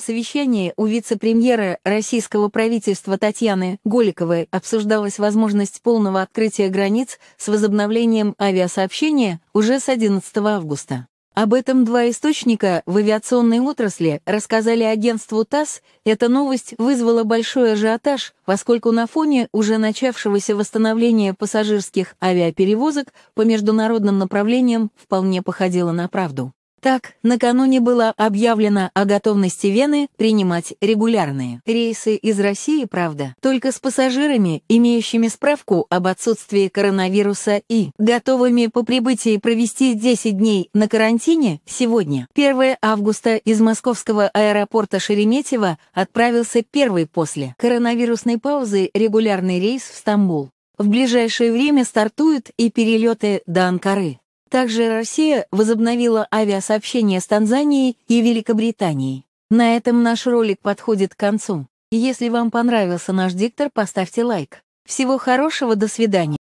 совещании у вице-премьера российского правительства Татьяны Голиковой обсуждалась возможность полного открытия границ с возобновлением авиасообщения уже с 11 августа. Об этом два источника в авиационной отрасли рассказали агентству ТАСС. Эта новость вызвала большой ажиотаж, поскольку на фоне уже начавшегося восстановления пассажирских авиаперевозок по международным направлениям вполне походило на правду. Так, накануне было объявлено о готовности Вены принимать регулярные рейсы из России, правда, только с пассажирами, имеющими справку об отсутствии коронавируса и готовыми по прибытии провести 10 дней на карантине сегодня. 1 августа из московского аэропорта Шереметьево отправился первый после коронавирусной паузы регулярный рейс в Стамбул. В ближайшее время стартуют и перелеты до Анкары. Также Россия возобновила авиасообщение с Танзанией и Великобританией. На этом наш ролик подходит к концу. Если вам понравился наш диктор, поставьте лайк. Всего хорошего, до свидания.